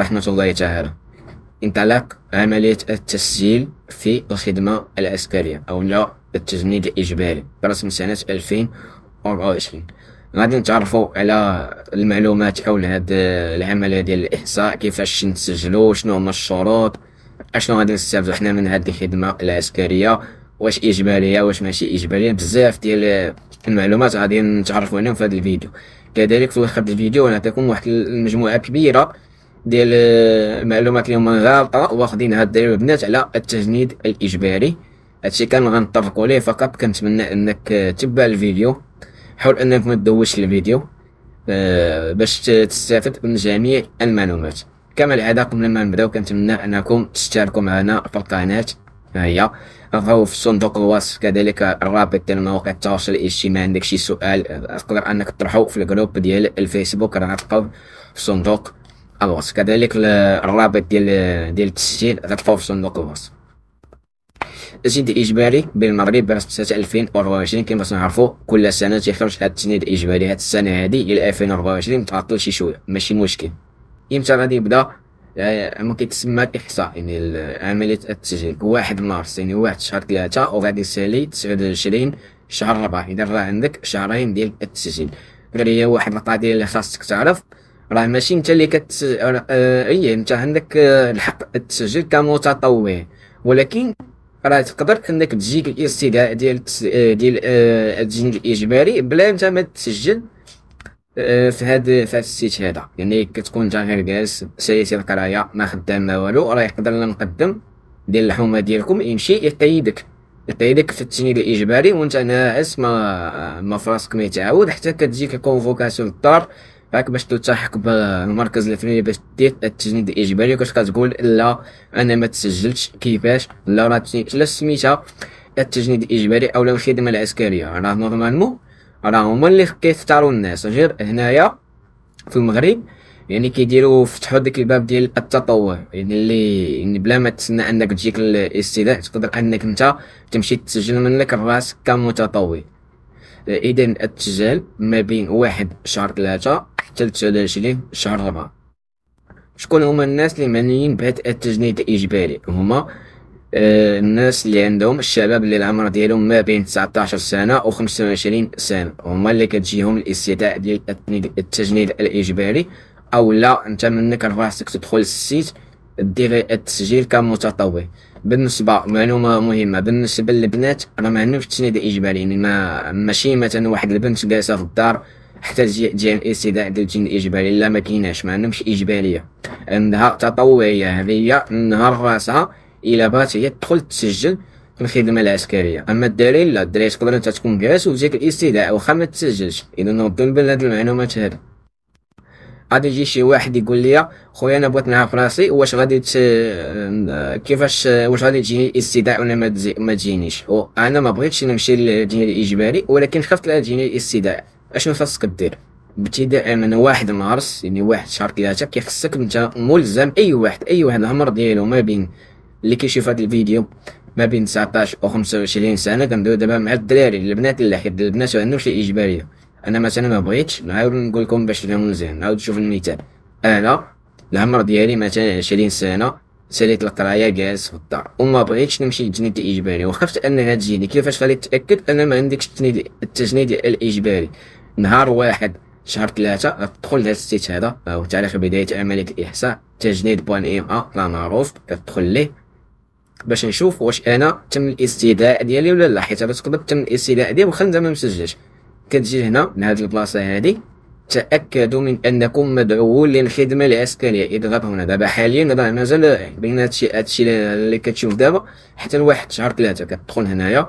رحمة الله تعالى انطلاق عملية التسجيل في الخدمة العسكرية أو لا التجنيد الإجباري برسم سنة 2024 غادي نتعرفوا على المعلومات حول هاد العملية ديال الإحصاء كيفاش نسجلوا شنو هما الشروط اشنو غادي نستافدو حنا من هاد الخدمة العسكرية واش اجباريه واش ماشي اجباريه بزاف ديال المعلومات غادي نتعرفوا عليهم في هذا الفيديو كذلك في الاخر الفيديو نعطيكم واحد المجموعه كبيره ديال المعلومات اللي هما غالطه واخدينها الدراري والبنات على التجنيد الاجباري هادشي كان غنطرقوا ليه فقط كنتمنى انك تتبع الفيديو حاول انك ما تدوش الفيديو آه، باش تستافد من جميع المعلومات كما العاده قبل ما نبداو كنتمنى انكم تشتركوا معنا في القناه هي الغوف في صندوق الوصف كذلك الرابط ديال مواقع التواصل الاجتماعي عندك شي سؤال آه، تقدر انك تطرحه في الجروب ديال الفيسبوك راه غتلقاو في صندوق الوصف كذلك الرابط ديال ديال التسجيل غتلقاو في صندوق الوصف التسنيد الاجباري بالمغرب باش سنه 2024 كما تنعرفوا كل سنه تيخرج هذا التسنيد الاجباري هاد السنه هادي ديال 2024 متعطل شي شويه ماشي مشكل امتى غادي يبدا ما كيتسمى الاحصاء يعني عمليه التسجيل واحد مارس يعني واحد شهر ثلاثه وغادي يسالي 29 شهر 4 اذا راه عندك شهرين ديال التسجيل هي واحد القضيه اللي خاصك تعرف راه ماشي انت اللي كت آه، اي انت عندك آه، الحق التسجيل كمتطوع ولكن راه تقدر انك تجيك الاستدعاء ديال آه، ديال التسجيل الاجباري بلا انت ما تسجل أه، في هاد في هاد السيت هذا يعني كتكون انت غير جالس ساليتي القرايه ما خدام ما والو راه يقدر نقدم ديال الحومه ديالكم يمشي يقيدك يقيدك في التسجيل الاجباري وانت ناعس ما ما فراسك ما يتعاود حتى كتجيك كونفوكاسيون للدار راك باش تلتحق بالمركز الفني باش دير التجنيد الاجباري وكاش كتقول لا انا ما تسجلتش كيفاش لا راه لا سميتها التجنيد الاجباري او الخدمه العسكريه راه نورمالمون راه هما اللي كيختاروا الناس غير هنايا في المغرب يعني كيديروا فتحوا ديك الباب ديال التطوع يعني اللي يعني بلا ما تسنى انك تجيك الاستداء تقدر انك انت تمشي تسجل منك راسك كمتطوع اذا التسجيل ما بين واحد شهر ثلاثة حتى لتلاتين شهر ربعة شكون هما الناس اللي معنيين بهذا التجنيد الاجباري هما آه، الناس اللي عندهم الشباب اللي العمر ديالهم ما بين 19 سنه و 25 سنه هما اللي كتجيهم الاستدعاء ديال التجنيد الاجباري او لا انت منك راسك تدخل السيت دير التسجيل كمتطوع بالنسبه معلومه مهمه بالنسبه للبنات راه ما عندهمش التجنيد الاجباري يعني ما ماشي مثلا واحد البنت جالسه في الدار حتى تجي الاستدعاء ديال التجنيد الاجباري لا ما كايناش ما عندهمش اجباريه عندها تطوعيه هذه هي نهار راسها الا هي تدخل تسجل في الخدمه العسكريه اما الدليل لا الدراري تقدر انت تكون جالس وجاك الاستدعاء واخا ما تسجلش اذا نوضوا نبان هاد المعلومات هادو غادي يجي شي واحد يقول لي خويا انا بغيت نعرف راسي واش غادي ت... كيفاش واش غادي تجيني الاستدعاء ولا ما, تزي... ما تجينيش انا ما بغيتش نمشي للجهه الاجباري ولكن خفت لا تجيني الاستدعاء اشنو خاصك دير ابتداء من واحد مارس يعني واحد شهر ثلاثة كيخصك انت ملزم اي واحد اي واحد العمر ديالو ما بين اللي كيشوف هذا الفيديو ما بين 19 و 25 سنه كندوي دابا مع الدراري البنات اللي حيت البنات عندهم شي اجباريه انا مثلا ما بغيتش نعاود نقول لكم باش تفهموا مزيان نعاود نشوف المثال انا العمر ديالي مثلا 20 سنه ساليت القرايه جالس في الدار وما بغيتش نمشي للتجنيد الاجباري وخفت انها تجيني كيفاش غادي تاكد انا ما عندكش التجنيد التجنيد الاجباري نهار واحد شهر ثلاثة غتدخل لهاد السيت هذا هو تاريخ بداية عملية الإحصاء تجنيد بوان اي أ إيه، لا معروف كتدخل ليه باش نشوف واش انا تم الاستدعاء ديالي ولا لا حيت تقدر تم الاستدعاء ديالي وخا زعما مسجلش كتجي هنا من هاد البلاصه هادي تاكدوا من انكم مدعوون للخدمه العسكريه اضغط هنا دابا حاليا راه مازال بين هادشي هادشي اللي كتشوف دابا حتى لواحد شهر ثلاثه كتدخل هنايا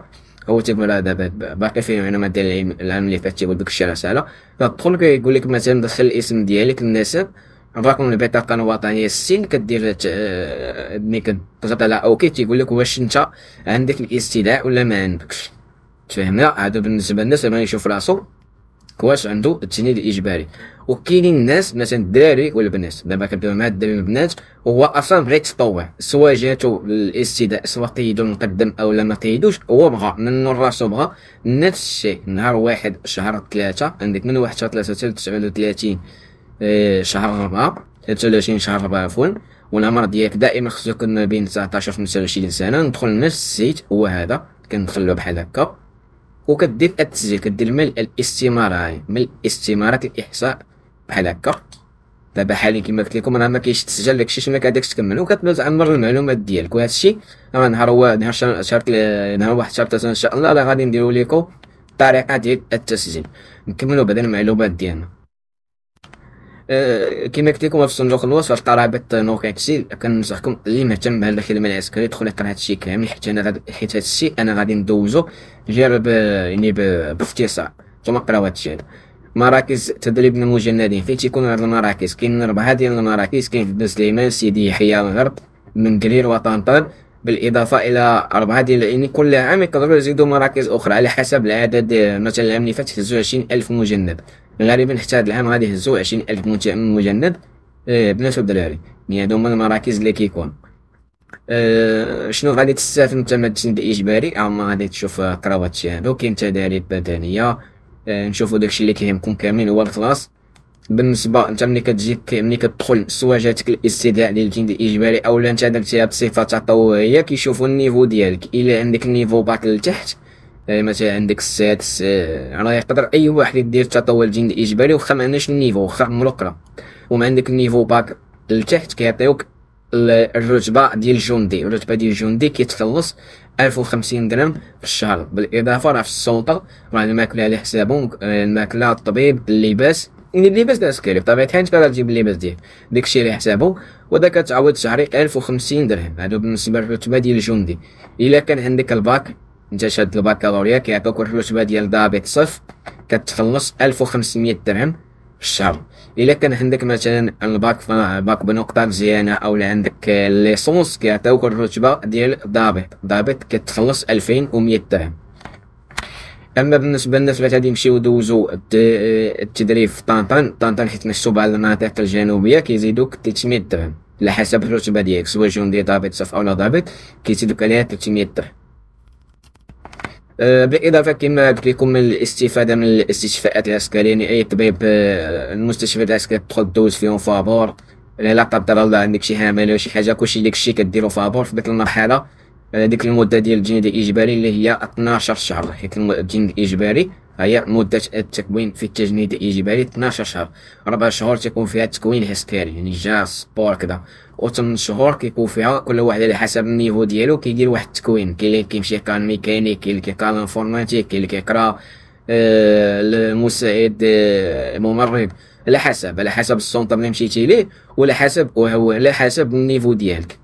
هو تيقول راه دابا باقي فيه هنا دير العام اللي فات تيقول لك الشي رساله كتدخل كيقول لك مثلا دخل الاسم ديالك النسب رقم البطاقه الوطنيه السن كدير ملي كتضغط على اوكي تيقول لك واش انت عندك الاستيلاء ولا ما عندكش تفهمنا هذا بالنسبه للناس اللي يشوف راسو واش عنده التسنيد الاجباري وكاينين الناس مثلا الدراري والبنات دابا كنبداو مع الدراري والبنات هو اصلا بغا يتطوع سوا جاتو الاستداء سوا قيدو مقدم او لا ما قيدوش هو بغا من راسو بغا نفس الشيء نهار واحد شهر ثلاثة عندك من واحد شهر ثلاثة حتى وثلاثين شهر ربعة 23 شهر ربعة عفوا والعمر ديالك دائما خصو يكون بين 19 و 25 سنه ندخل نفس السيت هو هذا كندخلو بحال هكا وكدير التسجيل كدير ملء الاستماره هاي ملء استمارة الاحصاء بحال هكا دابا حاليا كما قلت لكم راه ما كاينش تسجل داكشي شنو كداك تكمل وكتبدا تعمر المعلومات ديالك وهذا الشيء راه نهار هو نهار شهر نهار واحد شهر ثلاثه ان شاء الله راه غادي نديرو لكم الطريقه ديال التسجيل نكملو بعدا المعلومات ديالنا أه، كيما قلت لكم في صندوق الوصف الترابط نوقع تسير كنصحكم اللي مهتم بهذا الخدمه العسكريه يدخل يقرا هذا الشيء كامل حيت انا حيت هذا الشيء انا غادي ندوزو غير يعني باختصار ثم قراو هذا الشيء مراكز تدريب المجندين فين تيكون هاد المراكز كاين اربعه ديال المراكز كاين في بن سليمان سيدي يحيى الغرب من قرير وطنطان بالاضافه الى اربعه ديال يعني كل عام يقدروا يزيدوا مراكز اخرى على حسب العدد مثلا العام اللي فات 22000 مجند غالبا حتى هذا العام غادي يهزو عشرين ألف مجند آه، بنات الدراري يعني هادو هما المراكز اللي كيكون أه شنو غادي تستافد انت من التسنيد الاجباري اما آه، غادي تشوف كراوات آه، شي هادو كاين تدريب بدنيه أه نشوفوا داكشي اللي كيهمكم كاملين هو الكلاس بالنسبه انت ملي كتجيك ملي كتدخل سوا جاتك الاستدعاء للجند الاجباري اولا انت درتيها بصفه تطوعيه كيشوفو النيفو ديالك الا عندك النيفو باك لتحت إيه، مثلا عندك السادس راه يقدر اي واحد يدير التطور الجين الاجباري واخا ما عندناش النيفو واخا عمرو قرا وما عندك النيفو باك لتحت كيعطيوك الرتبه ديال الجندي الرتبه ديال الجندي كيتخلص 1050 درهم في الشهر بالاضافه راه في السلطه راه الماكله على حسابهم آه، الماكله الطبيب اللباس يعني اللباس العسكري بطبيعه الحال انت تجيب اللباس ديالك داكشي على حسابو ودا كتعوض شهري 1050 درهم هادو بالنسبه للرتبه ديال الجندي الا كان عندك الباك جلسة البكالوريا كيعطوك واحد الرتبة ديال ضابط صف كتخلص الف وخمسمية درهم في الشهر الا كان عندك مثلا الباك باك بنقطة مزيانة او عندك ليسونس كيعطيوك الرتبة ديال ضابط ضابط كتخلص ألفين ومية درهم اما بالنسبه للناس اللي غادي يمشيو يدوزو التدريب في طنطا طنطا حيت نشتو بعض المناطق الجنوبيه كيزيدوك تلتمية درهم على حسب الرتبه ديالك سواء جندي ضابط صف اولا ضابط كيزيدوك عليها تلتمية درهم آه، بالإضافة كما قلت لكم الاستفادة من الاستشفاءات العسكرية يعني أي طبيب آه، المستشفى العسكرية تدخل دوز فيهم فابور يعني لا قدر الله عندك شي هامل ولا شي حاجة كلشي داك الشيء كديرو فابور في ديك المرحلة آه، ديك المدة ديال الجنين الإجباري اللي هي 12 شهر حيت الجنين الإجباري هي مدة التكوين في التجنيد الإجباري 12 شهر ربع شهور تيكون فيها التكوين العسكري يعني جا سبور كذا وثمان شهور كيكون فيها كل واحد على حسب النيفو ديالو كيدير واحد التكوين كاين اللي كيمشي كان ميكانيك كاين اللي كيقرا انفورماتيك كاين اللي كيقرا آه، المساعد آه، ممرض على حسب على حسب السونتر اللي مشيتي ليه ولا حسب وهو على حسب النيفو ديالك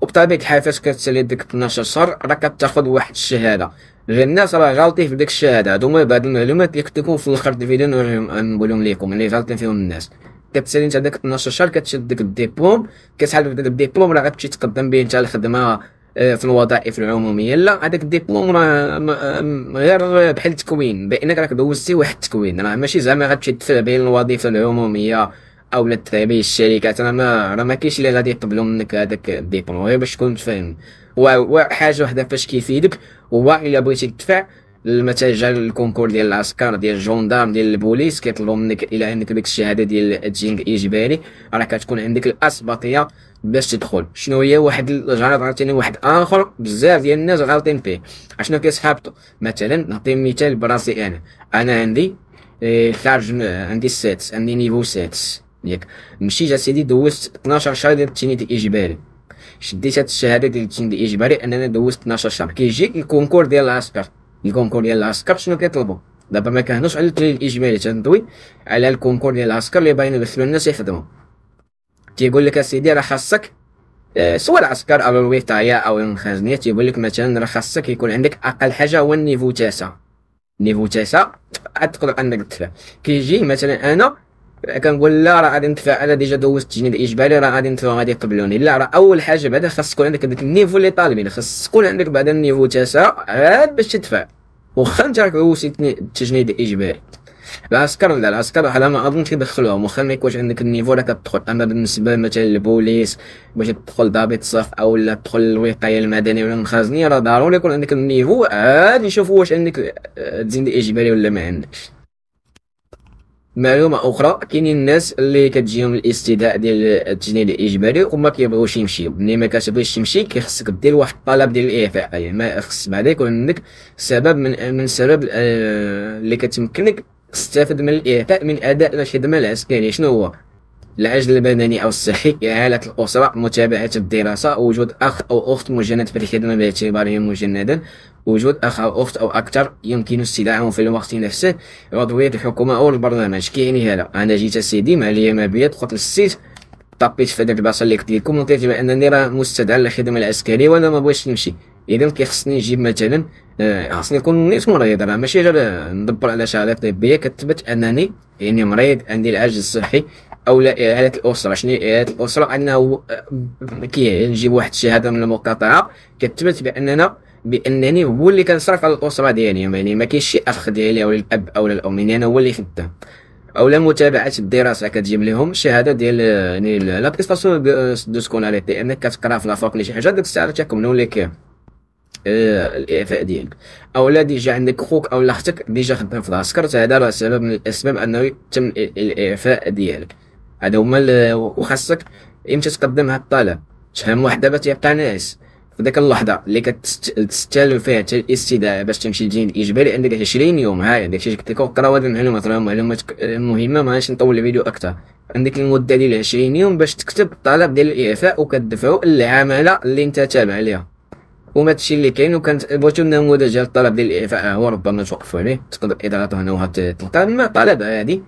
وبطبيعه الحال فاش كتسالي ديك 12 شهر راه كتاخد واحد الشهاده غير الناس راه غالطين في ديك الشهاده هادو هما بعض المعلومات اللي كنت في الاخر ديال الفيديو نقولهم ليكم اللي يعني غالطين فيهم الناس كتسالي انت داك 12 شهر كتشد داك الديبلوم كتحل في داك راه غتمشي تقدم به انت الخدمه آه، في الوظائف العموميه لا هذاك الديبلوم راه آه، غير بحال التكوين بانك راك دوزتي واحد التكوين راه ماشي زعما غتمشي تدفع بين الوظيفه العموميه او لا تابعي الشركات راه ما راه ما كاينش اللي غادي يقبلوا منك هذاك الديبلوم غير باش تكون فاهم وحاجه واحده فاش كيفيدك هو الا بغيتي تدفع مثلا جا الكونكور ديال العسكر ديال الجوندارم ديال البوليس كيطلبوا منك الى عندك ديك الشهاده ديال جينغ اجباري راه كتكون عندك الاسباطيه باش تدخل شنو هي واحد الجراد عاوتاني واحد اخر بزاف ديال الناس غالطين فيه اشنو كيسحابطوا مثلا نعطي مثال براسي انا انا عندي إيه، خارج عندي سيت عندي نيفو سيت ياك جا سيدي دوزت 12 شهر ديال التجينغ اجباري شديت هاد الشهاده ديال التجينغ اجباري انني دوزت 12 شهر كيجيك الكونكور ديال العسكر الكونكور ديال العسكر شنو كيطلبوا دابا ما كنهضرش على التدريب الاجمالي تندوي على الكونكور ديال العسكر اللي باين يمثلوا الناس يخدموا تيقول لك اسيدي راه خاصك سواء العسكر او الوقايه او الخزنيه تيقول لك مثلا راه خاصك يكون عندك اقل حاجه هو النيفو تاسع نيفو تاسع تقدر انك تدفع كيجي مثلا انا كنقول لا راه غادي ندفع انا ديجا دوزت التجنيد الاجباري راه غادي ندفعوا غادي يقبلوني لا راه اول حاجه بعدا خاص تكون عندك داك النيفو اللي طالبين خاص تكون عندك بعدا النيفو تاسع عاد باش تدفع واخا انت راك دوزت التجنيد الاجباري العسكر لا العسكر على ما اظن تيدخلوهم واخا ما يكونش عندك النيفو اللي كتدخل اما بالنسبه مثلا للبوليس باش تدخل ضابط صف او لا تدخل الوقايه المدنيه ولا المخازنيه راه ضروري يكون عندك النيفو عاد يشوفوا واش عندك آه، تزيد اجباري ولا ما عندكش معلومه اخرى كاينين الناس اللي كتجيهم الاستداء ديال التجنيد الاجباري وما كيبغيوش يمشيو ملي ما كتبغيش تمشي كيخصك دير واحد الطلب ديال الاعفاء يعني ما خص بعدا يكون عندك سبب من من سبب آه، اللي كتمكنك تستافد من الاعفاء من اداء الخدمه العسكريه شنو هو العجل البدني أو الصحي إعالة الأسرة متابعة الدراسة وجود أخ أو أخت مجند في الخدمة باعتبارهم مجندا وجود أخ أو أخت أو أكثر يمكن استدعائهم في الوقت نفسه عضوية الحكومة أو البرنامج كيعني هذا أنا جيت ما مع ما بيض قلت السيت طبيت في هذاك البلاصه اللي قلت لكم وكيف انني راه مستدعى للخدمه العسكريه وانا ما بغيتش نمشي اذا كيخصني نجيب مثلا آه، خصني نكون نيت مريض راه ماشي غير ندبر على شهاده طبيه كتبت انني يعني مريض عندي العجز الصحي اولى اعاده الاسره شنو اعاده الاسره انه آه، كي نجيب واحد الشهاده من المقاطعه كتبت باننا بانني هو اللي كنصرف على الاسره ديالي يعني, يعني ما كاينش شي اخ ديالي او الاب او الام يعني انا هو اللي خدام اولا متابعه الدراسه كتجيب لهم شهاده ديال يعني لا بريستاسيون دو سكولاريتي انك كتقرا في لافاك ولا شي حاجه ديك الساعه تكملوا لك آه، الاعفاء ديالك اولا ديجا عندك خوك او اختك ديجا خدام في العسكر هذا راه سبب من الاسباب انه تم الاعفاء ديالك هذا هما وخاصك امتى تقدم هاد الطلب شحال من وحده باش يبقى ناعس في ديك اللحظه اللي كتستلم فيها حتى الاستدعاء باش تمشي للجين الاجباري عندك 20 يوم هاي داكشي قلت لك وقرا هذه المعلومات راه معلومات مهمه ماغاديش نطول الفيديو اكثر عندك المده ديال 20 يوم باش تكتب الطلب ديال الاعفاء وكدفعو للعماله اللي انت تابع ليها وما هادشي اللي كاين وكانت بغيتو النموذج ديال الطلب ديال الاعفاء هو ربما توقفوا عليه تقدر ادارته هنا وهاد الطلب ما طلب عادي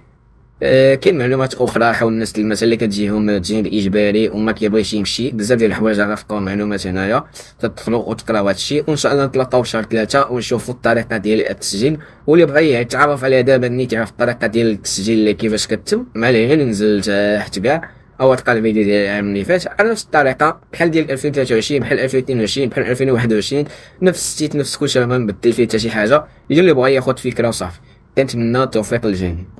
آه، كاين معلومات اخرى حول الناس مثلا اللي كتجيهم التجنيد الاجباري وما كيبغيش يمشي بزاف ديال الحوايج راه غنفقوا معلومات هنايا تدخلوا وتقراو هادشي وان شاء الله نتلاقاو شهر ثلاثه ونشوفوا الطريقه ديال التسجيل واللي بغى يتعرف عليها دابا نيت يعرف الطريقه ديال التسجيل كيفاش كتم مع العين نزل تحت كاع او تلقى الفيديو ديال العام اللي فات على نفس الطريقه بحال ديال 2023 بحال 2022 بحال 2021 نفس السيت نفس كلشي ما نبدل فيه حتى شي حاجه اللي بغى ياخذ فكره وصافي كنتمنى التوفيق للجميع